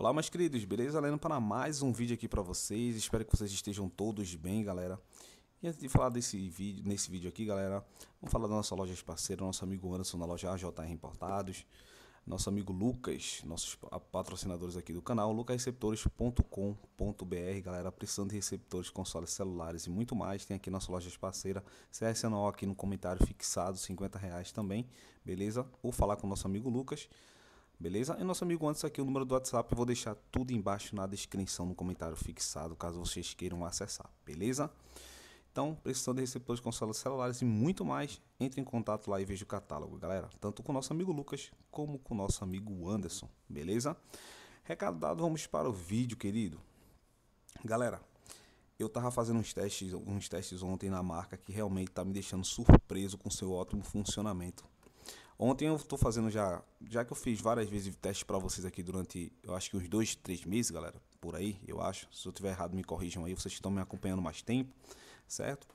Olá, meus queridos, beleza? Lendo para mais um vídeo aqui para vocês. Espero que vocês estejam todos bem, galera. E antes de falar desse vídeo, nesse vídeo aqui, galera, vamos falar da nossa loja de parceiro, nosso amigo Anderson na loja AJR Importados, nosso amigo Lucas, nossos patrocinadores aqui do canal, lucasreceptores.com.br, galera, precisando de receptores, consoles, celulares e muito mais, tem aqui nossa loja de parceira, CSNO aqui no comentário fixado, 50 reais também, beleza? Ou falar com o nosso amigo Lucas, beleza? E nosso amigo antes aqui, o número do WhatsApp, eu vou deixar tudo embaixo na descrição, no comentário fixado, caso vocês queiram acessar, beleza? Então, precisando de receptores consoles, celulares e muito mais, entre em contato lá e veja o catálogo, galera. Tanto com o nosso amigo Lucas, como com o nosso amigo Anderson, beleza? Recado dado, vamos para o vídeo, querido. Galera, eu tava fazendo uns testes, uns testes ontem na marca que realmente tá me deixando surpreso com seu ótimo funcionamento. Ontem eu estou fazendo já, já que eu fiz várias vezes testes para vocês aqui durante, eu acho que uns dois, três meses, galera, por aí, eu acho. Se eu tiver errado, me corrijam aí, vocês estão me acompanhando mais tempo, certo?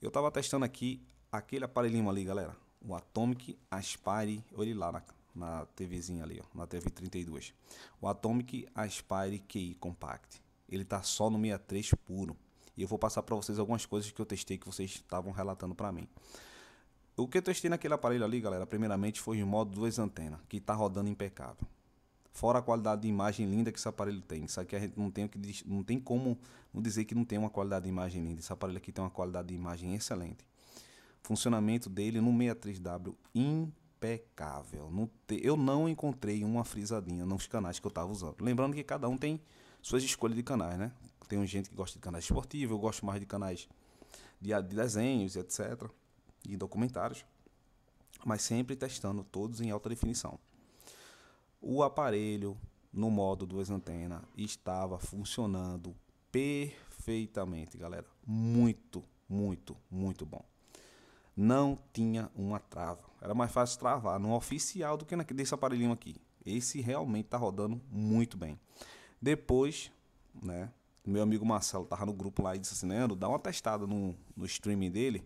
Eu estava testando aqui aquele aparelhinho ali, galera, o Atomic Aspire, olha lá na, na TVzinha ali, ó, na TV 32. O Atomic Aspire QI Compact. Ele tá só no 63 puro. E eu vou passar para vocês algumas coisas que eu testei que vocês estavam relatando para mim. O que eu testei naquele aparelho ali, galera, primeiramente foi o modo duas antenas, que está rodando impecável. Fora a qualidade de imagem linda que esse aparelho tem. Isso aqui a gente não tem, que, não tem como não dizer que não tem uma qualidade de imagem linda. Esse aparelho aqui tem uma qualidade de imagem excelente. Funcionamento dele no 63W impecável. te, eu não encontrei uma frisadinha nos canais que eu estava usando. Lembrando que cada um tem suas escolhas de canais, né? Tem gente que gosta de canais esportivos, eu gosto mais de canais de, de desenhos, etc e documentários, mas sempre testando todos em alta definição. O aparelho no modo duas antenas estava funcionando perfeitamente, galera. Muito, muito, muito bom. Não tinha uma trava. Era mais fácil travar no oficial do que nesse aparelhinho aqui. Esse realmente está rodando muito bem. Depois, né, meu amigo Marcelo tava no grupo lá e disse assim, Leandro, dá uma testada no, no streaming dele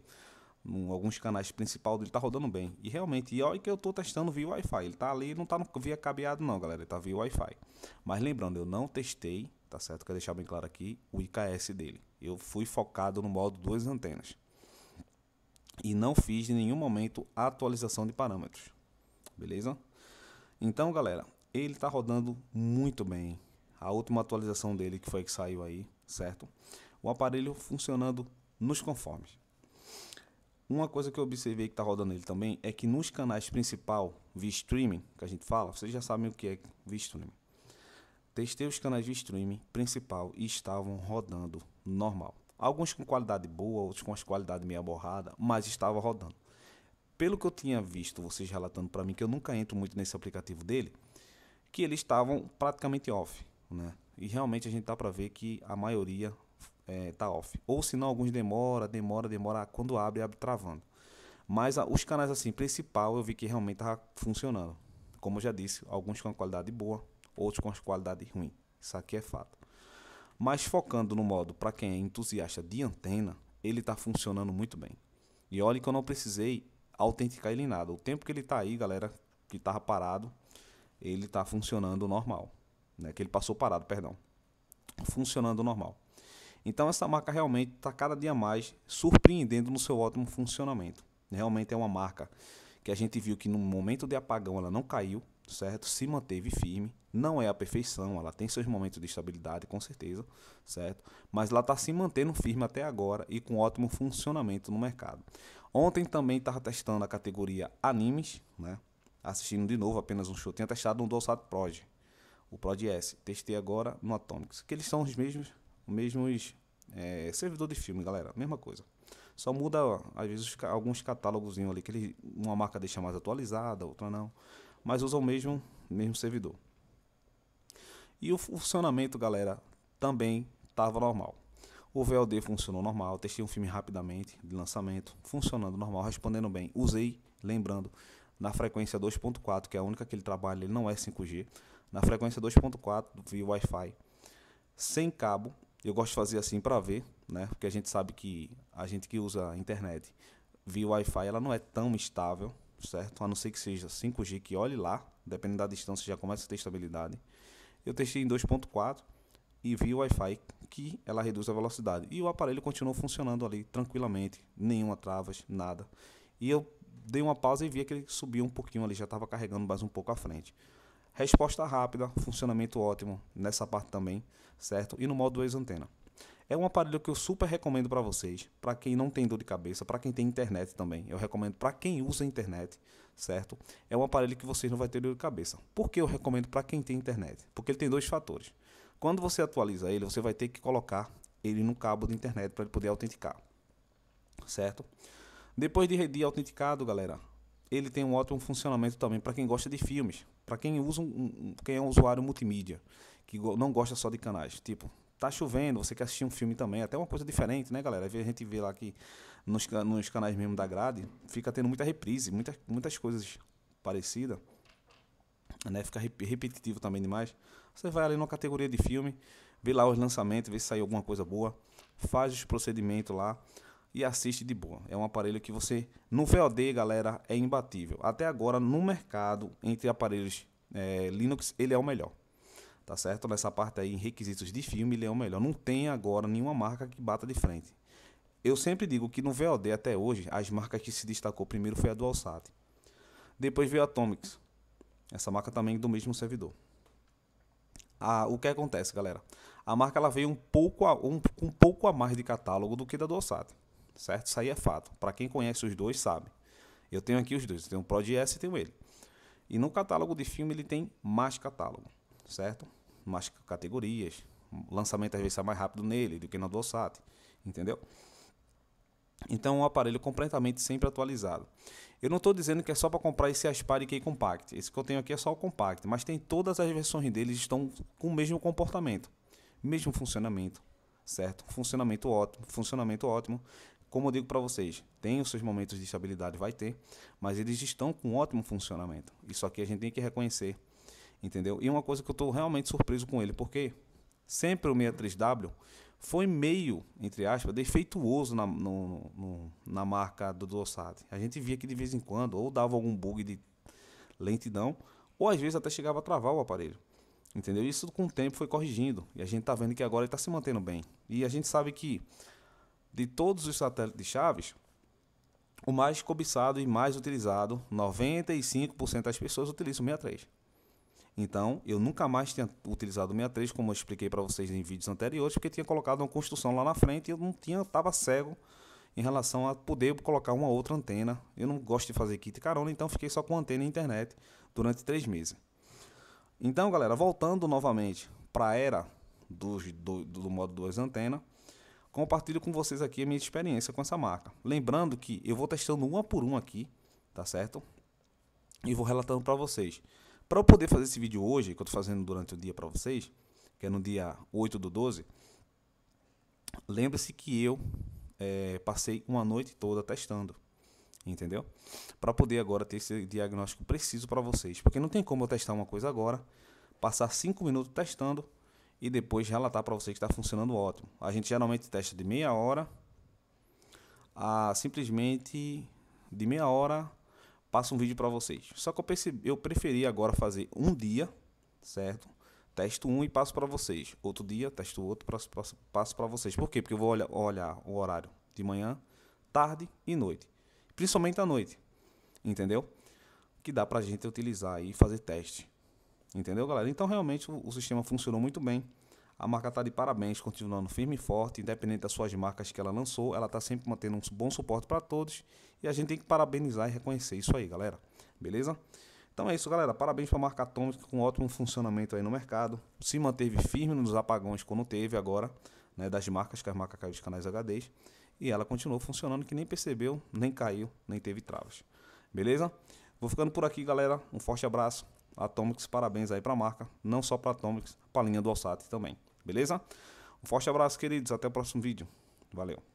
em alguns canais principais dele tá rodando bem. E realmente, e olha que eu tô testando via Wi-Fi. Ele tá ali, não tá no, via cabeado não, galera, ele tá via Wi-Fi. Mas lembrando, eu não testei, tá certo? Quero deixar bem claro aqui o IKS dele. Eu fui focado no modo duas antenas. E não fiz em nenhum momento atualização de parâmetros. Beleza? Então, galera, ele tá rodando muito bem. A última atualização dele que foi que saiu aí, certo? O aparelho funcionando nos conformes. Uma coisa que eu observei que tá rodando ele também é que nos canais principal, via streaming, que a gente fala, vocês já sabem o que é via streaming. Testei os canais de streaming principal e estavam rodando normal. Alguns com qualidade boa, outros com as qualidade meio borrada, mas estava rodando. Pelo que eu tinha visto vocês relatando para mim, que eu nunca entro muito nesse aplicativo dele, que eles estavam praticamente off, né? E realmente a gente dá para ver que a maioria é, tá off. Ou se não, alguns demora, demora, demora. Quando abre, abre travando. Mas a, os canais assim, principal, eu vi que realmente tá funcionando. Como eu já disse, alguns com qualidade boa, outros com qualidade ruim. Isso aqui é fato. Mas focando no modo para quem é entusiasta de antena, ele tá funcionando muito bem. E olha que eu não precisei autenticar ele em nada. O tempo que ele tá aí, galera, que tava parado, ele tá funcionando normal. Né? Que ele passou parado, perdão. Funcionando normal. Então essa marca realmente está cada dia mais surpreendendo no seu ótimo funcionamento. Realmente é uma marca que a gente viu que no momento de apagão ela não caiu, certo? Se manteve firme. Não é a perfeição, ela tem seus momentos de estabilidade, com certeza, certo? Mas ela está se mantendo firme até agora e com ótimo funcionamento no mercado. Ontem também estava testando a categoria animes, né? Assistindo de novo apenas um show. Tinha testado um Dolsat Prod, o Prod S. Testei agora no Atomics, que eles são os mesmos mesmos é, servidor de filme, galera, mesma coisa. Só muda, às vezes, alguns catálogos ali que ele, uma marca deixa mais atualizada, outra não. Mas usa o mesmo, mesmo servidor. E o funcionamento, galera, também estava normal. O VLD funcionou normal, testei um filme rapidamente de lançamento, funcionando normal, respondendo bem. Usei, lembrando, na frequência 2.4, que é a única que ele trabalha, ele não é 5G. Na frequência 2.4 via Wi-Fi, sem cabo, eu gosto de fazer assim para ver, né? Porque a gente sabe que a gente que usa a internet via Wi-Fi, ela não é tão estável, certo? A não ser que seja 5G, que olhe lá, dependendo da distância já começa a ter estabilidade. Eu testei em 2.4 e vi o Wi-Fi que ela reduz a velocidade. E o aparelho continuou funcionando ali tranquilamente, nenhuma travas, nada. E eu dei uma pausa e vi que ele subiu um pouquinho ali, já estava carregando mais um pouco à frente. Resposta rápida, funcionamento ótimo nessa parte também, certo? E no modo ex antena. É um aparelho que eu super recomendo para vocês, para quem não tem dor de cabeça, para quem tem internet também. Eu recomendo para quem usa internet, certo? É um aparelho que vocês não vai ter dor de cabeça. Por que eu recomendo para quem tem internet? Porque ele tem dois fatores. Quando você atualiza ele, você vai ter que colocar ele no cabo de internet para ele poder autenticar, certo? Depois de, de autenticado, galera, ele tem um ótimo funcionamento também para quem gosta de filmes, para quem usa um, quem é um usuário multimídia, que não gosta só de canais, tipo tá chovendo, você quer assistir um filme também, até uma coisa diferente, né, galera? a gente vê lá que nos, nos canais mesmo da grade fica tendo muita reprise, muitas muitas coisas parecidas, né? Fica rep repetitivo também demais. Você vai ali na categoria de filme, vê lá os lançamentos, vê se saiu alguma coisa boa, faz os procedimentos lá e assiste de boa. É um aparelho que você. No VOD, galera, é imbatível. Até agora, no mercado, entre aparelhos é, Linux, ele é o melhor. Tá certo? Nessa parte aí, em requisitos de filme, ele é o melhor. Não tem agora nenhuma marca que bata de frente. Eu sempre digo que no VOD até hoje, as marcas que se destacou primeiro foi a DualSat. Depois veio a Atomics. Essa marca também é do mesmo servidor. Ah, o que acontece, galera? A marca ela veio um pouco a, um, um pouco a mais de catálogo do que da DualSat certo? Isso aí é fato. Para quem conhece os dois, sabe. Eu tenho aqui os dois, eu tenho o Pro DS e tenho ele. E no catálogo de filme ele tem mais catálogo, certo? Mais categorias, lançamento às vezes é mais rápido nele do que na Dorsat, entendeu? Então, um aparelho completamente sempre atualizado. Eu não estou dizendo que é só para comprar esse Aspire e Compact. Esse que eu tenho aqui é só o Compact, mas tem todas as versões deles estão com o mesmo comportamento, mesmo funcionamento, certo? Funcionamento ótimo, funcionamento ótimo. Como eu digo para vocês, tem os seus momentos de estabilidade, vai ter, mas eles estão com ótimo funcionamento. Isso aqui a gente tem que reconhecer, entendeu? E uma coisa que eu estou realmente surpreso com ele, porque sempre o 63W foi meio, entre aspas, defeituoso na, no, no, na marca do Dorsat. A gente via que de vez em quando ou dava algum bug de lentidão, ou às vezes até chegava a travar o aparelho. Entendeu? Isso com o tempo foi corrigindo. E a gente está vendo que agora ele está se mantendo bem. E a gente sabe que de todos os satélites de Chaves, o mais cobiçado e mais utilizado, 95% das pessoas utilizam o 63. Então, eu nunca mais tinha utilizado o 63, como eu expliquei para vocês em vídeos anteriores, porque tinha colocado uma construção lá na frente e eu não tinha, estava cego em relação a poder colocar uma outra antena. Eu não gosto de fazer kit carona, então fiquei só com antena e internet durante três meses. Então, galera, voltando novamente para a era do, do, do modo 2 antena, compartilho com vocês aqui a minha experiência com essa marca. Lembrando que eu vou testando uma por uma aqui, tá certo? E vou relatando para vocês. Para eu poder fazer esse vídeo hoje, que eu estou fazendo durante o dia para vocês, que é no dia 8 do 12, lembre-se que eu é, passei uma noite toda testando, entendeu? Para poder agora ter esse diagnóstico preciso para vocês, porque não tem como eu testar uma coisa agora, passar 5 minutos testando e depois relatar para você que está funcionando ótimo. A gente geralmente testa de meia hora a simplesmente de meia hora passa um vídeo para vocês. Só que eu percebi, eu preferi agora fazer um dia, certo? Testo um e passo para vocês. Outro dia, testo outro, passo para vocês. Por quê? Porque eu vou olhar, olhar o horário de manhã, tarde e noite. Principalmente à noite. Entendeu? Que dá para a gente utilizar e fazer teste. Entendeu, galera? Então, realmente, o, sistema funcionou muito bem. A marca está de parabéns, continuando firme e forte, independente das suas marcas que ela lançou, ela está sempre mantendo um bom suporte para todos e a gente tem que parabenizar e reconhecer isso aí, galera. Beleza? Então é isso, galera. Parabéns para a marca Atômica com ótimo funcionamento aí no mercado. Se manteve firme nos apagões quando teve agora, né, das marcas, que a marca caiu dos canais HDs, e ela continuou funcionando que nem percebeu, nem caiu, nem teve travas. Beleza? Vou ficando por aqui, galera. Um forte abraço. Atomics, parabéns aí para a marca, não só para Atomics, para a linha do Alsat também, beleza? Um forte abraço, queridos, até o próximo vídeo. Valeu!